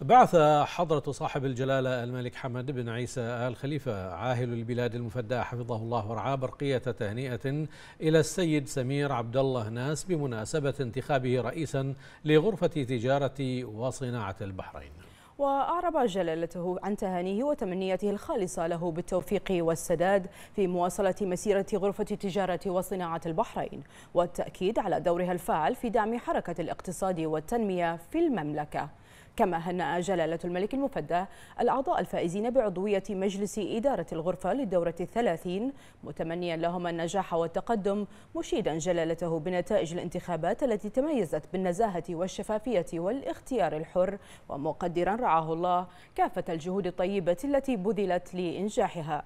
بعث حضرة صاحب الجلالة الملك حمد بن عيسى آل خليفة عاهل البلاد المفدى حفظه الله ورعاه برقية تهنئة إلى السيد سمير عبد الله ناس بمناسبة انتخابه رئيسا لغرفة تجارة وصناعة البحرين وأعرب جلالته عن تهانيه وتمنياته الخالصة له بالتوفيق والسداد في مواصلة مسيرة غرفة تجارة وصناعة البحرين والتأكيد على دورها الفاعل في دعم حركة الاقتصاد والتنمية في المملكة كما هنأ جلالة الملك المفدى الأعضاء الفائزين بعضوية مجلس إدارة الغرفة للدورة الثلاثين متمنيا لهم النجاح والتقدم مشيدا جلالته بنتائج الانتخابات التي تميزت بالنزاهة والشفافية والاختيار الحر ومقدرا رعاه الله كافة الجهود الطيبة التي بذلت لإنجاحها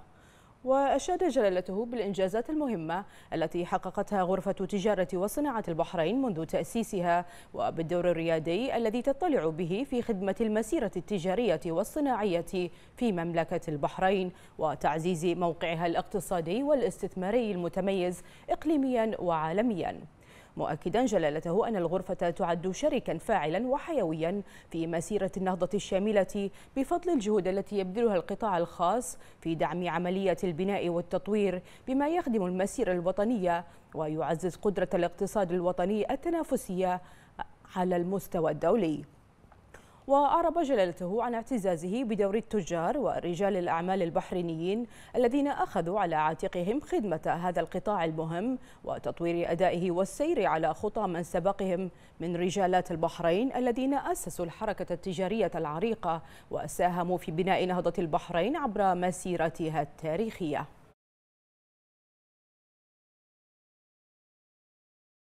وأشاد جلالته بالإنجازات المهمة التي حققتها غرفة تجارة وصناعة البحرين منذ تأسيسها وبالدور الريادي الذي تطلع به في خدمة المسيرة التجارية والصناعية في مملكة البحرين وتعزيز موقعها الاقتصادي والاستثماري المتميز إقليميا وعالميا مؤكدا جلالته أن الغرفة تعد شريكا فاعلا وحيويا في مسيرة النهضة الشاملة بفضل الجهود التي يبذلها القطاع الخاص في دعم عملية البناء والتطوير بما يخدم المسيرة الوطنية ويعزز قدرة الاقتصاد الوطني التنافسية على المستوى الدولي وأعرب جلالته عن اعتزازه بدور التجار ورجال الأعمال البحرينيين الذين أخذوا على عاتقهم خدمة هذا القطاع المهم وتطوير أدائه والسير على خطى من سبقهم من رجالات البحرين الذين أسسوا الحركة التجارية العريقة وساهموا في بناء نهضة البحرين عبر مسيرتها التاريخية